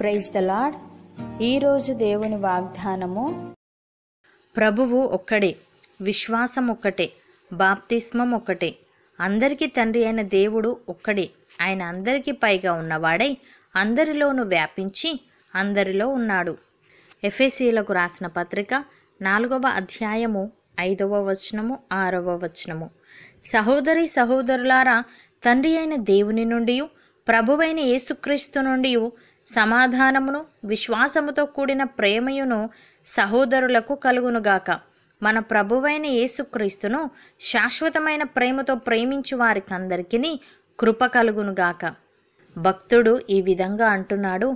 praise the lord ఈరోజు దేవుని వాగ్దానము ప్రభువు ఒక్కడే విశ్వాసం ఒక్కటే బాప్తిస్మం ఒకటే అందరికీ తండ్రి అయిన దేవుడు ఒక్కడే ఆయన అందరికీ పైగా ఉన్నవాడై అందరిలోనూ వ్యాపించి అందరిలో ఉన్నాడు ఎఫ్ఎసీలకు రాసిన పత్రిక నాలుగవ అధ్యాయము ఐదవ వచనము ఆరవ వచనము సహోదరి సహోదరులారా తండ్రి అయిన దేవుని నుండి ప్రభువైన యేసుక్రీస్తు నుండి సమాధానమును విశ్వాసముతో కూడిన ప్రేమయును సహోదరులకు కలుగునుగాక మన ప్రభువైన యేసుక్రీస్తును శాశ్వతమైన ప్రేమతో ప్రేమించు వారికందరికీ కృప కలుగునుగాక భక్తుడు ఈ విధంగా అంటున్నాడు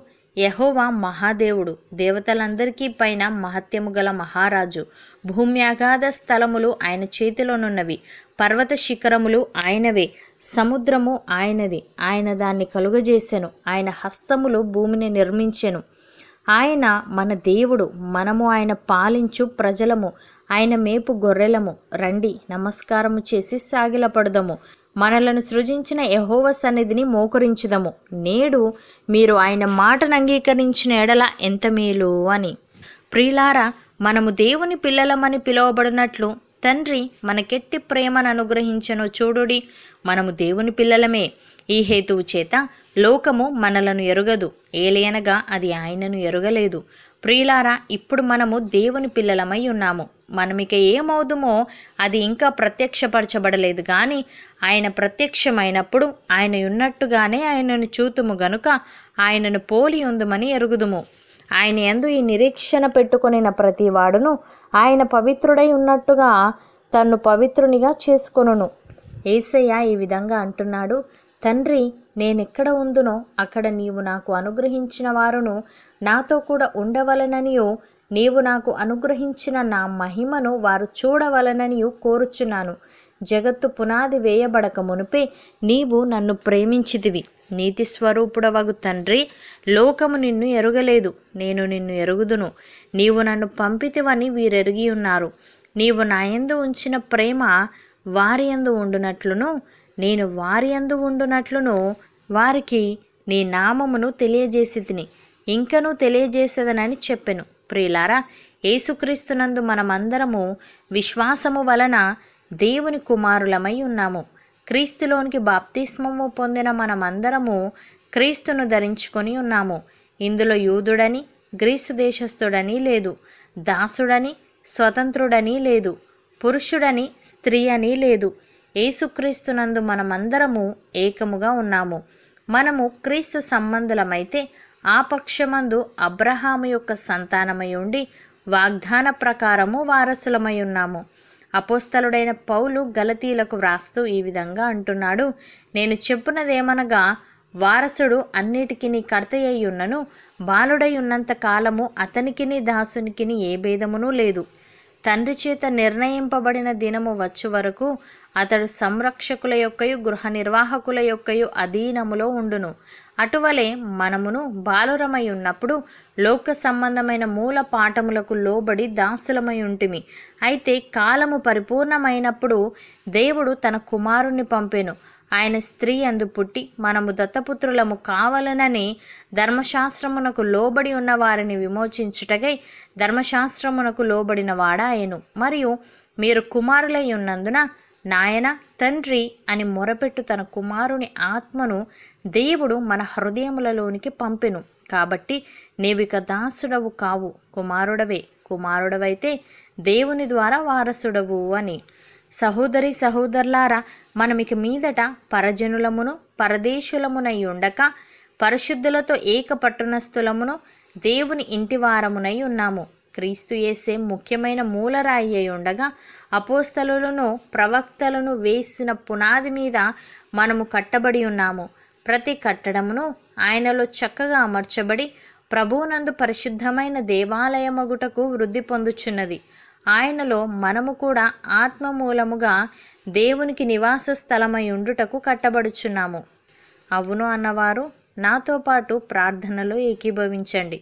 యహోవా మహాదేవుడు దేవతలందరికీ పైన మహత్యము గల మహారాజు భూమ్యాగాధ స్థలములు ఆయన చేతిలోనున్నవి పర్వత శిఖరములు ఆయనవే సముద్రము ఆయనది ఆయన దాన్ని కలుగజేశాను ఆయన హస్తములు భూమిని నిర్మించెను ఆయన మన దేవుడు మనము ఆయన పాలించు ప్రజలము ఆయన మేపు గొర్రెలము రండి నమస్కారము చేసి సాగిలపడదము మనలను సృజించిన యహోవ సన్నిధిని మోకరించుదము నేడు మీరు ఆయన మాటను అంగీకరించిన ఎడల ఎంత మేలు అని ప్రియులారా మనము దేవుని పిల్లలమని పిలువబడినట్లు తండ్రి మనకెట్టి ప్రేమను అనుగ్రహించను చూడుడి మనము దేవుని పిల్లలమే ఈ హేతువు చేత లోకము మనలను ఎరుగదు ఏలేనగా అది ఆయనను ఎరుగలేదు ప్రియులారా ఇప్పుడు మనము దేవుని పిల్లలమై ఉన్నాము మనమిక ఏమవుదుమో అది ఇంకా ప్రత్యక్షపరచబడలేదు కానీ ఆయన ప్రత్యక్షమైనప్పుడు ఆయన ఉన్నట్టుగానే ఆయనను చూతుము గనుక ఆయనను పోలి ఉందమని ఎరుగుదుము ఆయన ఎందు ఈ నిరీక్షణ పెట్టుకునిన ప్రతి వాడును ఆయన పవిత్రుడై ఉన్నట్టుగా తన్ను పవిత్రునిగా చేసుకొనును ఏసయ్య ఈ విధంగా అంటున్నాడు తండ్రి నేనెక్కడ ఉందునో అక్కడ నీవు నాకు అనుగ్రహించిన వారును నాతో కూడా ఉండవలననియో నీవు నాకు అనుగ్రహించిన నా మహిమను వారు చూడవలననియో కోరుచున్నాను జగత్తు పునాది వేయబడక మునుపే నీవు నన్ను ప్రేమించితివి నీతి స్వరూపుడవగు తండ్రి లోకము నిన్ను ఎరుగలేదు నేను నిన్ను ఎరుగుదును నీవు నన్ను పంపితివని వీరెరిగి ఉన్నారు నీవు నాయందు ఉంచిన ప్రేమ వారి యందు ఉండునట్లును నేను వారి యందు ఉండునట్లును వారికి నీ నామమును తెలియజేసి తిని ఇంకనూ తెలియజేసేదనని చెప్పెను ప్రియులారా ఏసుక్రీస్తునందు మనమందరము విశ్వాసము వలన దేవుని కుమారులమై ఉన్నాము క్రీస్తులోనికి బాప్తిస్మము పొందిన మనమందరము క్రీస్తును ధరించుకొని ఉన్నాము ఇందులో యూదుడని గ్రీసు దేశస్థుడని లేదు దాసుడని స్వతంత్రుడని లేదు పురుషుడని స్త్రీ అని లేదు ఏసుక్రీస్తునందు మనమందరము ఏకముగా ఉన్నాము మనము క్రీస్తు సంబంధులమైతే ఆ పక్షమందు అబ్రహాము యొక్క సంతానమై ఉండి వాగ్దాన ప్రకారము వారసులమై ఉన్నాము అపోస్తలుడైన పౌలు గలతీలకు వ్రాస్తూ ఈ విధంగా అంటున్నాడు నేను చెప్పున్నదేమనగా వారసుడు అన్నిటికీ కర్తయ్యున్నను బాలుడై ఉన్నంత కాలము అతనికిని దాసునికిని ఏ భేదమునూ లేదు తండ్రి చేత నిర్ణయింపబడిన దినము వచ్చు వరకు అతడు సంరక్షకుల యొక్కయు గృహ నిర్వాహకుల యొక్కయు అధీనములో ఉండును అటువలే మనమును బాలురమై ఉన్నప్పుడు లోక సంబంధమైన మూల పాఠములకు లోబడి దాసులమై ఉంటిమి అయితే కాలము పరిపూర్ణమైనప్పుడు దేవుడు తన కుమారుణ్ణి పంపెను ఆయన స్త్రీ అందు పుట్టి మనము దత్తపుత్రులము కావలనని ధర్మశాస్త్రమునకు లోబడి ఉన్న వారిని విమోచించుటకై ధర్మశాస్త్రమునకు లోబడిన వాడాయను మరియు మీరు కుమారులై ఉన్నందున నాయన తండ్రి అని మొరపెట్టు తన కుమారుని ఆత్మను దేవుడు మన హృదయములలోనికి పంపెను కాబట్టి నీవిక దాసుడవు కావు కుమారుడవే కుమారుడవైతే దేవుని ద్వారా వారసుడవు అని సహోదరి సహోదరులారా మనమిక మీదట పరజనులమును పరదేశులమునై ఉండక పరిశుద్ధులతో ఏకపట్టణస్థులమును దేవుని ఇంటివారమునై ఉన్నాము క్రీస్తు యేసే ముఖ్యమైన మూలరాయి అయి ఉండగా అపోస్తలులను ప్రవక్తలను వేసిన పునాది మీద మనము కట్టబడి ఉన్నాము ప్రతి కట్టడమును ఆయనలో చక్కగా అమర్చబడి ప్రభువునందు పరిశుద్ధమైన దేవాలయమగుటకు వృద్ధి పొందుచున్నది ఆయనలో మనము కూడా ఆత్మ మూలముగా దేవునికి నివాస స్థలమై ఉండుటకు కట్టబడుచున్నాము అవును అన్నవారు నాతో పాటు ప్రార్థనలో ఏకీభవించండి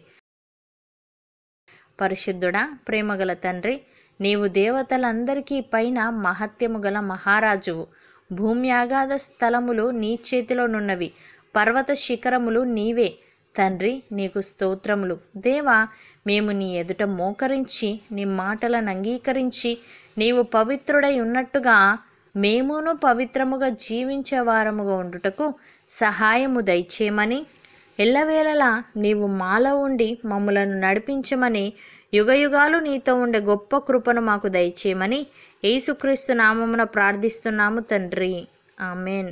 పరిశుద్ధుడా ప్రేమగల తండ్రి నీవు దేవతలందరికీ పైన మహత్యము గల మహారాజువు భూమ్యాగాధ స్థలములు నీ చేతిలోనున్నవి పర్వత శిఖరములు నీవే తండ్రి నీకు స్తోత్రములు దేవా మేము నీ ఎదుట మోకరించి నీ మాటలను అంగీకరించి నీవు పవిత్రుడై ఉన్నట్టుగా మేమును పవిత్రముగా జీవించే వారముగా ఉండుటకు సహాయము దయచేయమని ఎల్లవేళలా నీవు మాలో ఉండి మమ్మలను నడిపించమని యుగయుగాలు నీతో ఉండే గొప్ప కృపను మాకు దయచేయమని యేసుక్రీస్తు నామమున ప్రార్థిస్తున్నాము తండ్రి ఆమెన్